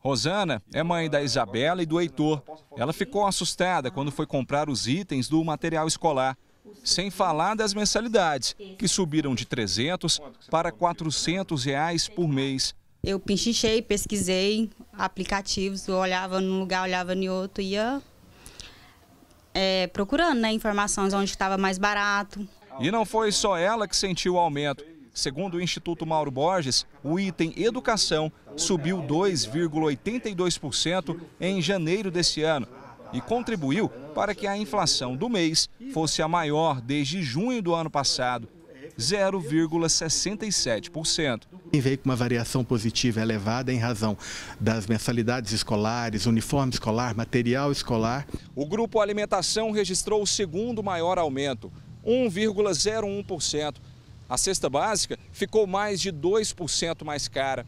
Rosana é mãe da Isabela e do Heitor. Ela ficou assustada quando foi comprar os itens do material escolar. Sem falar das mensalidades, que subiram de 300 para 400 reais por mês. Eu pinchichei, pesquisei aplicativos, eu olhava num lugar, olhava em outro, ia é, procurando né, informações onde estava mais barato. E não foi só ela que sentiu o aumento. Segundo o Instituto Mauro Borges, o item educação subiu 2,82% em janeiro desse ano e contribuiu para que a inflação do mês fosse a maior desde junho do ano passado, 0,67%. Quem veio com uma variação positiva elevada em razão das mensalidades escolares, uniforme escolar, material escolar. O grupo Alimentação registrou o segundo maior aumento, 1,01%, a cesta básica ficou mais de 2% mais cara.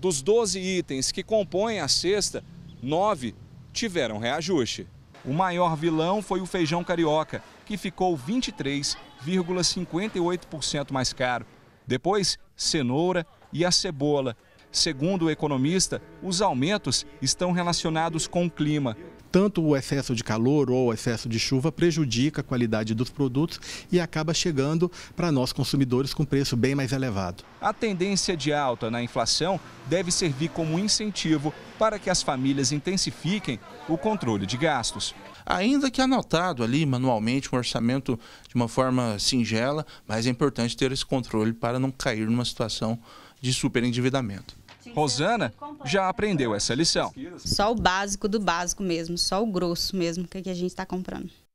Dos 12 itens que compõem a cesta, 9 tiveram reajuste. O maior vilão foi o feijão carioca, que ficou 23,58% mais caro. Depois, cenoura e a cebola. Segundo o economista, os aumentos estão relacionados com o clima tanto o excesso de calor ou o excesso de chuva prejudica a qualidade dos produtos e acaba chegando para nós consumidores com preço bem mais elevado. A tendência de alta na inflação deve servir como incentivo para que as famílias intensifiquem o controle de gastos. Ainda que anotado ali manualmente um orçamento de uma forma singela, mas é importante ter esse controle para não cair numa situação de superendividamento. Rosana já aprendeu essa lição. Só o básico do básico mesmo, só o grosso mesmo que é a gente está comprando.